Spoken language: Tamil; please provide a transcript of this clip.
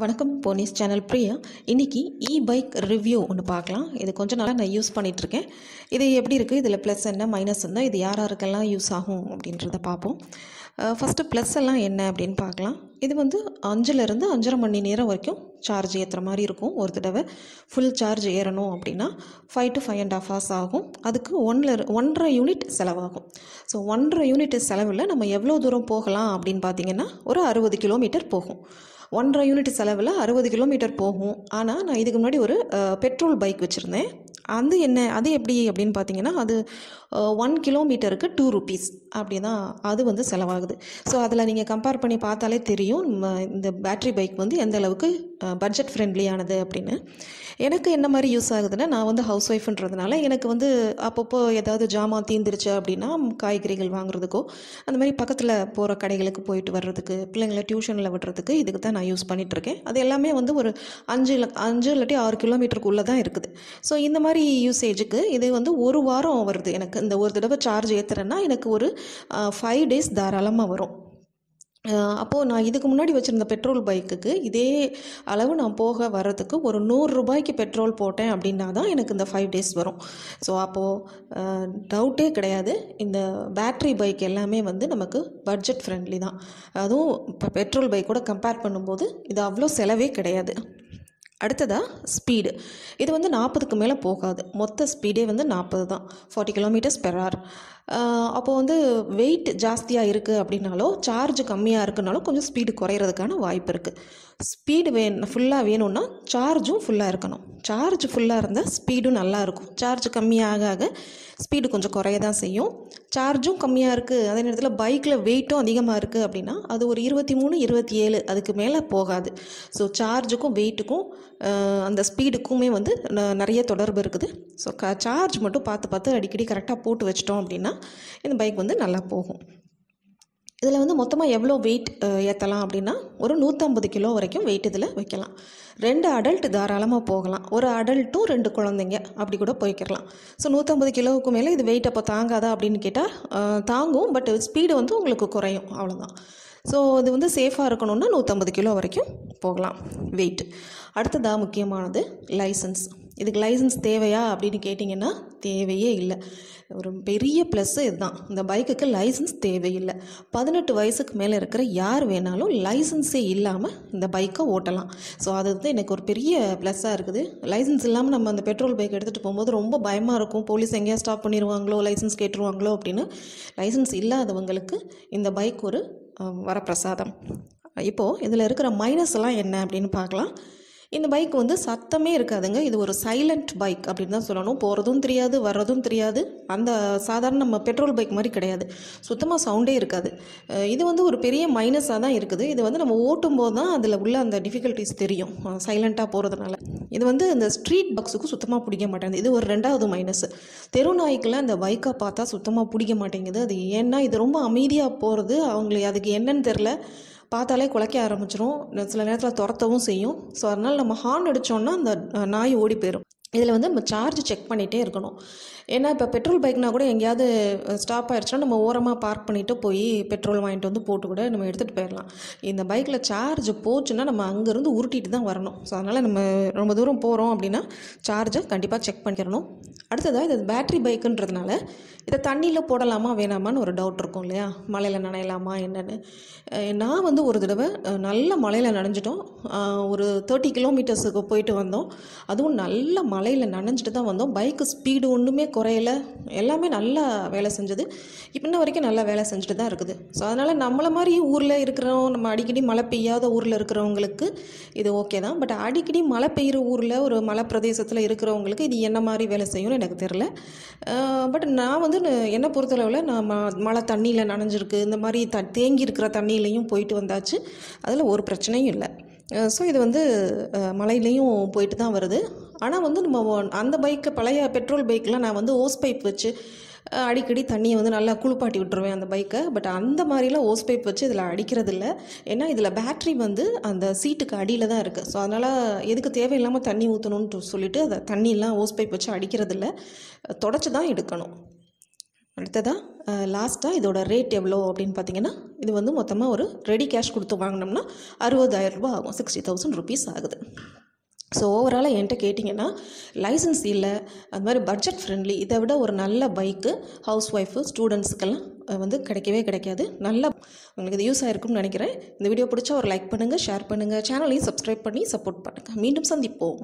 வணக்கம் போனிஸ் சேனல் பிரியா இன்றைக்கி இ பைக் ரிவ்யூ ஒன்று பார்க்கலாம் இது கொஞ்ச நாளாக நான் யூஸ் பண்ணிகிட்ருக்கேன் இது எப்படி இருக்குது இதில் ப்ளஸ் என்ன மைனஸ் இருந்தால் இது யார் யாருக்கெல்லாம் யூஸ் ஆகும் அப்படின்றத பார்ப்போம் ஃபஸ்ட்டு ப்ளஸ் எல்லாம் என்ன அப்படின்னு பார்க்கலாம் இது வந்து அஞ்சுலேருந்து அஞ்சரை மணி நேரம் வரைக்கும் சார்ஜ் ஏற்றுற மாதிரி இருக்கும் ஒரு தடவை ஃபுல் சார்ஜ் ஏறணும் அப்படின்னா five to five and half hours ஆகும் அதுக்கு ஒன்ல ஒன்றரை யூனிட் செலவாகும் ஸோ ஒன்றரை யூனிட் செலவில் நம்ம எவ்வளோ தூரம் போகலாம் அப்படின்னு பார்த்தீங்கன்னா ஒரு அறுபது கிலோமீட்டர் போகும் ஒன்றரை யூனிட் செலவில் அறுபது கிலோமீட்டர் போகும் ஆனால் நான் இதுக்கு முன்னாடி ஒரு பெட்ரோல் பைக் வச்சுருந்தேன் அது என்ன அது எப்படி அப்படின்னு பார்த்தீங்கன்னா அது ஒன் கிலோமீட்டருக்கு டூ ருபீஸ் அப்படி தான் அது வந்து செலவாகுது ஸோ அதில் நீங்கள் கம்பேர் பண்ணி பார்த்தாலே தெரியும் இந்த பேட்ரி பைக் வந்து எந்த அளவுக்கு பட்ஜெட் ஃப்ரெண்ட்லியானது அப்படின்னு எனக்கு என்ன மாதிரி யூஸ் ஆகுதுன்னா நான் வந்து ஹவுஸ் ஒய்ஃப்ன்றதுனால எனக்கு வந்து அப்பப்போ ஏதாவது ஜாமான் தீந்துருச்சு அப்படின்னா காய்கறிகள் வாங்குறதுக்கோ அந்த மாதிரி பக்கத்தில் போகிற கடைகளுக்கு போயிட்டு வர்றதுக்கு பிள்ளைங்களை டியூஷனில் விடுறதுக்கு இதுக்கு தான் நான் யூஸ் பண்ணிகிட்ருக்கேன் அது எல்லாமே வந்து ஒரு அஞ்சு அஞ்சு இல்லாட்டி ஆறு கிலோமீட்டருக்குள்ளே தான் இருக்குது ஸோ இந்த மாதிரி பேட்டரி யூசேஜுக்கு இது வந்து ஒரு வாரம் வருது எனக்கு இந்த ஒரு தடவை சார்ஜ் ஏற்றுறேன்னா எனக்கு ஒரு ஃபைவ் டேஸ் தாராளமாக வரும் அப்போது நான் இதுக்கு முன்னாடி வச்சுருந்த பெட்ரோல் பைக்குக்கு இதே அளவு நான் போக வர்றதுக்கு ஒரு நூறுரூபாய்க்கு பெட்ரோல் போட்டேன் அப்படின்னா தான் எனக்கு இந்த ஃபைவ் டேஸ் வரும் ஸோ அப்போது டவுட்டே கிடையாது இந்த பேட்ரி பைக் எல்லாமே வந்து நமக்கு பட்ஜெட் ஃப்ரெண்ட்லி தான் அதுவும் இப்போ பெட்ரோல் பைக்கோட கம்பேர் பண்ணும்போது இது அவ்வளோ செலவே கிடையாது அடுத்ததாக ஸ்பீடு இது வந்து நாற்பதுக்கு மேலே போகாது மொத்த ஸ்பீடே வந்து நாற்பது தான் ஃபார்ட்டி கிலோமீட்டர்ஸ் பெர் ஆர் அப்போது வந்து வெயிட் ஜாஸ்தியாக இருக்குது அப்படின்னாலோ சார்ஜ் கம்மியாக இருக்குனாலும் கொஞ்சம் ஸ்பீடு குறையிறதுக்கான வாய்ப்பு இருக்குது ஸ்பீடு வேணும் ஃபுல்லாக வேணும்னா சார்ஜும் ஃபுல்லாக இருக்கணும் சார்ஜ் ஃபுல்லாக இருந்தால் ஸ்பீடும் நல்லாயிருக்கும் சார்ஜ் கம்மியாக ஆக ஸ்பீடு கொஞ்சம் குறைய தான் செய்யும் சார்ஜும் கம்மியாக இருக்குது அதே நேரத்தில் பைக்கில் வெயிட்டும் அதிகமாக இருக்குது அப்படின்னா அது ஒரு இருபத்தி மூணு இருபத்தி ஏழு அதுக்கு மேலே போகாது ஸோ சார்ஜுக்கும் வெயிட்டுக்கும் அந்த ஸ்பீடுக்குமே வந்து நிறைய தொடர்பு இருக்குது ஸோ க சார்ஜ் மட்டும் பார்த்து பார்த்து அடிக்கடி கரெக்டாக போட்டு வச்சிட்டோம் அப்படின்னா இந்த பைக் வந்து நல்லா போகும் இதில் வந்து மொத்தமாக எவ்வளோ வெயிட் ஏற்றலாம் அப்படின்னா ஒரு நூற்றம்பது கிலோ வரைக்கும் வெயிட் இதில் வைக்கலாம் ரெண்டு அடல்ட் தாராளமாக போகலாம் ஒரு அடல்ட்டும் ரெண்டு குழந்தைங்க அப்படி கூட போய்க்கிடலாம் ஸோ நூற்றம்பது கிலோவுக்கு மேலே இது வெயிட் அப்போ தாங்காதா அப்படின்னு கேட்டால் தாங்கும் பட் ஸ்பீடு வந்து உங்களுக்கு குறையும் அவ்வளோதான் ஸோ இது வந்து சேஃபாக இருக்கணும்னா நூற்றம்பது கிலோ வரைக்கும் போகலாம் வெயிட் அடுத்ததாக முக்கியமானது லைசன்ஸ் இதுக்கு லைசன்ஸ் தேவையா அப்படின்னு கேட்டிங்கன்னா தேவையே இல்லை ஒரு பெரிய ப்ளஸ்ஸு இதுதான் இந்த பைக்குக்கு லைசன்ஸ் தேவையில்லை பதினெட்டு வயசுக்கு மேலே இருக்கிற யார் வேணாலும் லைசன்ஸே இல்லாமல் இந்த பைக்கை ஓட்டலாம் ஸோ அது வந்து எனக்கு ஒரு பெரிய ப்ளஸ்ஸாக இருக்குது லைசன்ஸ் இல்லாமல் நம்ம அந்த பெட்ரோல் பைக் எடுத்துகிட்டு போகும்போது ரொம்ப பயமாக இருக்கும் போலீஸ் எங்கேயா ஸ்டாப் பண்ணிடுவாங்களோ லைசன்ஸ் கேட்டுருவாங்களோ அப்படின்னு லைசன்ஸ் இல்லாதவங்களுக்கு இந்த பைக் ஒரு வரப்பிரசாதம் இப்போது இதில் இருக்கிற மைனஸ் எல்லாம் என்ன அப்படின்னு பார்க்கலாம் இந்த பைக் வந்து சத்தமே இருக்காதுங்க இது ஒரு சைலண்ட் பைக் அப்படின்னு தான் சொல்லணும் போகிறதும் தெரியாது வர்றதும் தெரியாது அந்த சாதாரண நம்ம பெட்ரோல் பைக் மாதிரி கிடையாது சுத்தமாக சவுண்டே இருக்காது இது வந்து ஒரு பெரிய மைனஸாக தான் இருக்குது இது வந்து நம்ம ஓட்டும் போது தான் அதில் உள்ள அந்த டிஃபிகல்ட்டிஸ் தெரியும் சைலண்ட்டாக போகிறதுனால இது வந்து இந்த ஸ்ட்ரீட் பக்ஸுக்கு சுத்தமாக பிடிக்க மாட்டேங்குது இது ஒரு ரெண்டாவது மைனஸ் தெரு நாய்க்கெல்லாம் இந்த பைக்கை பார்த்தா சுத்தமாக பிடிக்க மாட்டேங்குது அது ஏன்னா இது ரொம்ப அமைதியாக போகிறது அவங்களுக்கு அதுக்கு என்னன்னு தெரில பார்த்தாலே குலைக்க ஆரம்பிச்சிடும் சில நேரத்தில் துரத்தவும் செய்யும் ஸோ அதனால் நம்ம ஹார்ன் அடித்தோன்னா அந்த நாய் ஓடி போயிடும் இதில் வந்து நம்ம சார்ஜ் செக் பண்ணிகிட்டே இருக்கணும் ஏன்னா இப்போ பெட்ரோல் பைக்னால் கூட எங்கேயாவது ஸ்டாப் ஆயிடுச்சுன்னா நம்ம ஓரமாக பார்க் பண்ணிவிட்டு போய் பெட்ரோல் வாங்கிட்டு வந்து போட்டு கூட நம்ம எடுத்துகிட்டு போயிடலாம் இந்த பைக்கில் சார்ஜ் போச்சுன்னா நம்ம அங்கேருந்து உருட்டிட்டு தான் வரணும் ஸோ அதனால் நம்ம ரொம்ப தூரம் போகிறோம் அப்படின்னா சார்ஜை கண்டிப்பாக செக் பண்ணிடணும் அடுத்ததாக இது பேட்ரி பைக்குன்றதுனால இதை தண்ணியில் போடலாமா வேணாமான்னு ஒரு டவுட் இருக்கும் இல்லையா மழையில் நனையலாமா என்னென்னு நான் வந்து ஒரு தடவை நல்ல மழையில் நனைஞ்சிட்டோம் ஒரு தேர்ட்டி கிலோமீட்டர்ஸுக்கு போயிட்டு வந்தோம் அதுவும் நல்ல மலையில் நனைஞ்சிட்டு தான் வந்தோம் பைக்கு ஸ்பீடு ஒன்றுமே குறையல எல்லாமே நல்லா வேலை செஞ்சது இப்போ வரைக்கும் நல்லா வேலை செஞ்சுட்டு தான் இருக்குது ஸோ அதனால் நம்மளை மாதிரி ஊரில் இருக்கிறோம் நம்ம அடிக்கடி மழை பெய்யாத ஊரில் இருக்கிறவங்களுக்கு இது ஓகே தான் பட் அடிக்கடி மழை பெய்கிற ஊரில் ஒரு மலை பிரதேசத்தில் இருக்கிறவங்களுக்கு இது என்ன மாதிரி வேலை செய்யும்னு எனக்கு தெரில பட் நான் வந்து என்னை பொறுத்தளவில் நான் மழை தண்ணியில் நனைஞ்சிருக்கு இந்த மாதிரி த தேங்கி இருக்கிற தண்ணியிலையும் போயிட்டு வந்தாச்சு அதில் ஒரு பிரச்சனையும் இல்லை ஸோ இது வந்து மலையிலையும் போயிட்டு தான் வருது ஆனால் வந்து நம்ம அந்த பைக்கை பழைய பெட்ரோல் பைக்கெலாம் நான் வந்து ஓஸ் பைப் வச்சு அடிக்கடி தண்ணியை வந்து நல்லா குளிப்பாட்டி விட்டுருவேன் அந்த பைக்கை பட் அந்த மாதிரிலாம் ஓஸ் பைப் வச்சு இதில் அடிக்கிறது இல்லை ஏன்னா இதில் பேட்ரி வந்து அந்த சீட்டுக்கு அடியில் தான் இருக்குது ஸோ அதனால் எதுக்கு தேவையில்லாமல் தண்ணி ஊற்றணும்னு சொல்லிட்டு அதை தண்ணியெலாம் ஓஸ் பைப் வச்சு அடிக்கிறது இல்லை தொடச்சி தான் எடுக்கணும் அடுத்ததாக லாஸ்ட்டாக இதோட ரேட் எவ்வளோ அப்படின்னு பார்த்தீங்கன்னா இது வந்து மொத்தமாக ஒரு ரெடி கேஷ் கொடுத்து வாங்கினோம்னா அறுபதாயிரம் ரூபாய் ஆகும் சிக்ஸ்டி தௌசண்ட் ருபீஸ் ஆகுது ஸோ ஓவராலாக என்கிட்ட கேட்டிங்கன்னா லைசன்ஸ் இல்லை அது மாதிரி பட்ஜெட் ஃப்ரெண்ட்லி இதை விட ஒரு நல்ல பைக்கு ஹவுஸ் ஒய்ஃபு ஸ்டூடெண்ட்ஸுக்கெல்லாம் வந்து கிடைக்கவே கிடைக்காது நல்லா உங்களுக்கு இது யூஸ் ஆகிருக்கும்னு நினைக்கிறேன் இந்த வீடியோ பிடிச்சா ஒரு லைக் பண்ணுங்கள் ஷேர் பண்ணுங்கள் சேனலையும் சப்ஸ்கிரைப் பண்ணி சப்போர்ட் பண்ணுங்கள் மீண்டும் சந்திப்போம்